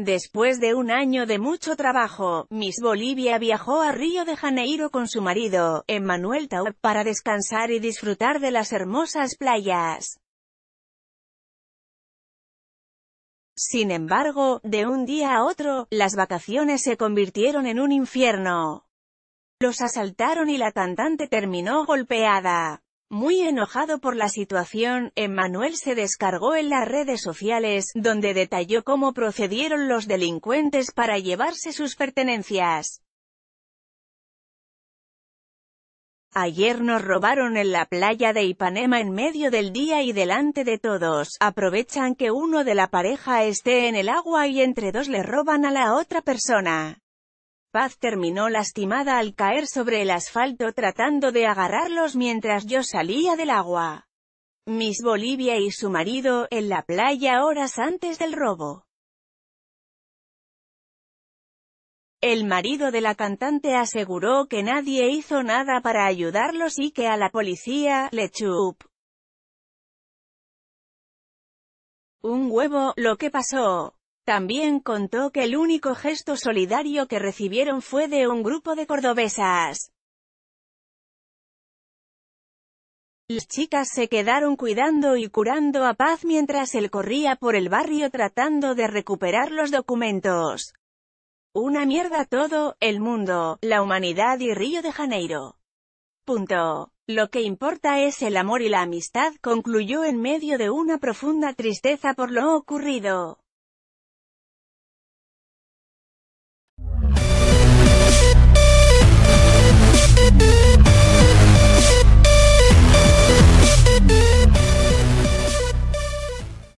Después de un año de mucho trabajo, Miss Bolivia viajó a Río de Janeiro con su marido, Emmanuel Tau, para descansar y disfrutar de las hermosas playas. Sin embargo, de un día a otro, las vacaciones se convirtieron en un infierno. Los asaltaron y la cantante terminó golpeada. Muy enojado por la situación, Emmanuel se descargó en las redes sociales, donde detalló cómo procedieron los delincuentes para llevarse sus pertenencias. Ayer nos robaron en la playa de Ipanema en medio del día y delante de todos, aprovechan que uno de la pareja esté en el agua y entre dos le roban a la otra persona terminó lastimada al caer sobre el asfalto tratando de agarrarlos mientras yo salía del agua. Miss Bolivia y su marido, en la playa horas antes del robo. El marido de la cantante aseguró que nadie hizo nada para ayudarlos y que a la policía, le chup. Un huevo, lo que pasó. También contó que el único gesto solidario que recibieron fue de un grupo de cordobesas. Las chicas se quedaron cuidando y curando a Paz mientras él corría por el barrio tratando de recuperar los documentos. Una mierda todo, el mundo, la humanidad y Río de Janeiro. Punto. Lo que importa es el amor y la amistad, concluyó en medio de una profunda tristeza por lo ocurrido.